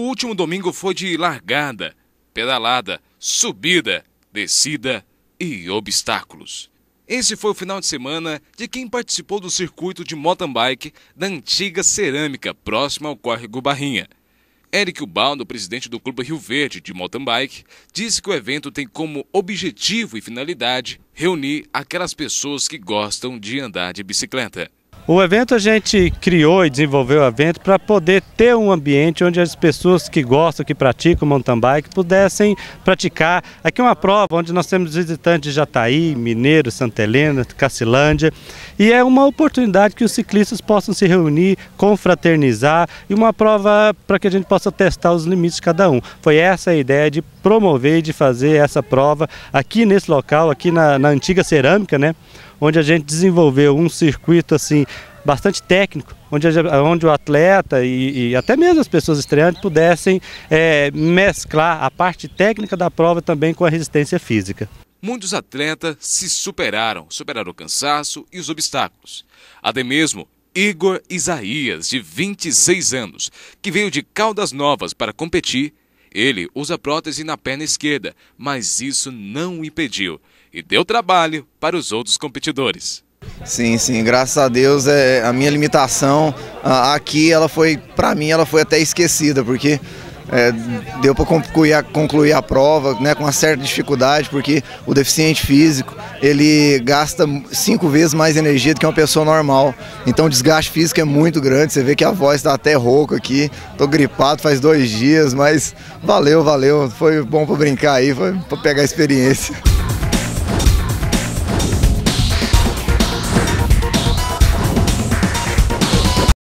O último domingo foi de largada, pedalada, subida, descida e obstáculos. Esse foi o final de semana de quem participou do circuito de mountain bike da antiga cerâmica próxima ao córrego Barrinha. Eric Ubaldo, presidente do Clube Rio Verde de mountain bike, disse que o evento tem como objetivo e finalidade reunir aquelas pessoas que gostam de andar de bicicleta. O evento a gente criou e desenvolveu o evento para poder ter um ambiente onde as pessoas que gostam, que praticam mountain bike, pudessem praticar. Aqui é uma prova onde nós temos visitantes de Jataí, Mineiro, Santa Helena, Cacilândia. E é uma oportunidade que os ciclistas possam se reunir, confraternizar e uma prova para que a gente possa testar os limites de cada um. Foi essa a ideia de promover e de fazer essa prova aqui nesse local, aqui na, na antiga cerâmica, né? Onde a gente desenvolveu um circuito assim assim bastante técnico, onde, onde o atleta e, e, até mesmo as pessoas estreantes pudessem é, mesclar a parte técnica da prova também com a resistência física. Muitos atletas se superaram, superaram o cansaço e os obstáculos. Até mesmo Igor Isaías, de 26 anos, que veio de Caldas Novas para competir. Ele usa prótese na perna esquerda, mas isso não o impediu e deu trabalho para os outros competidores. Sim, sim, graças a Deus é, a minha limitação aqui, ela foi, para mim, ela foi até esquecida, porque é, deu para concluir, concluir, a prova né, com uma certa dificuldade, porque o deficiente físico ele gasta cinco vezes mais energia do que uma pessoa normal. Então o desgaste físico é muito grande, você vê que a voz está até rouca aqui, tô gripado faz dois dias, mas valeu, valeu, foi bom para brincar aí, foi para pegar a experiência.